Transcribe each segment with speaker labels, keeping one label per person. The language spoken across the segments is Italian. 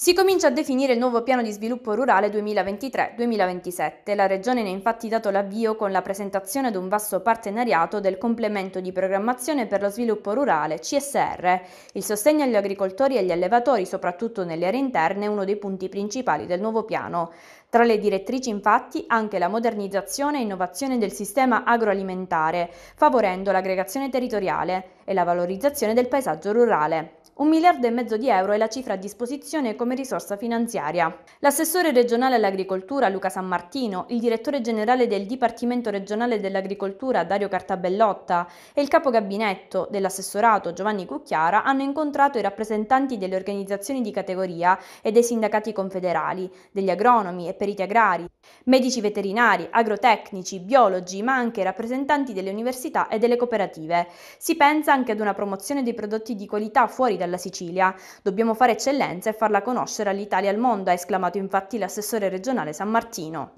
Speaker 1: Si comincia a definire il nuovo piano di sviluppo rurale 2023-2027. La Regione ne ha infatti dato l'avvio con la presentazione ad un vasto partenariato del complemento di programmazione per lo sviluppo rurale CSR. Il sostegno agli agricoltori e agli allevatori, soprattutto nelle aree interne, è uno dei punti principali del nuovo piano. Tra le direttrici infatti anche la modernizzazione e innovazione del sistema agroalimentare, favorendo l'aggregazione territoriale e la valorizzazione del paesaggio rurale. Un miliardo e mezzo di euro è la cifra a disposizione come risorsa finanziaria. L'assessore regionale all'agricoltura Luca San Martino, il direttore generale del Dipartimento regionale dell'agricoltura Dario Cartabellotta e il capo gabinetto dell'assessorato Giovanni Cucchiara hanno incontrato i rappresentanti delle organizzazioni di categoria e dei sindacati confederali, degli agronomi e periti agrari, medici veterinari, agrotecnici, biologi, ma anche rappresentanti delle università e delle cooperative. Si pensa anche ad una promozione dei prodotti di qualità fuori dalla Sicilia. Dobbiamo fare eccellenza e farla conoscere all'Italia e al mondo, ha esclamato infatti l'assessore regionale San Martino.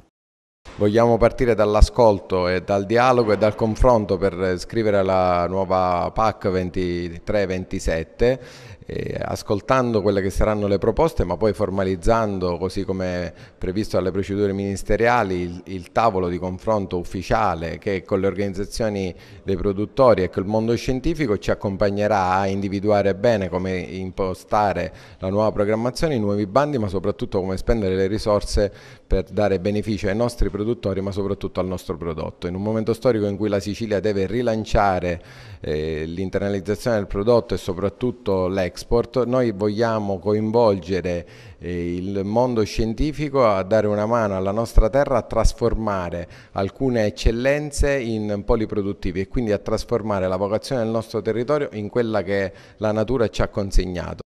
Speaker 2: Vogliamo partire dall'ascolto e dal dialogo e dal confronto per scrivere la nuova PAC 23-27 eh, ascoltando quelle che saranno le proposte ma poi formalizzando così come previsto dalle procedure ministeriali il, il, tavolo di confronto ufficiale che con le organizzazioni dei produttori e col mondo scientifico ci accompagnerà a individuare bene come impostare la nuova programmazione, i nuovi bandi ma soprattutto come spendere le risorse per dare beneficio ai nostri produttori produttori ma soprattutto al nostro prodotto. In un momento storico in cui la Sicilia deve rilanciare eh, l'internalizzazione del prodotto e soprattutto l'export, noi vogliamo coinvolgere eh, il mondo scientifico a dare una mano alla nostra terra a trasformare alcune eccellenze in poli produttivi e quindi a trasformare la vocazione del nostro territorio in quella che la natura ci ha consegnato.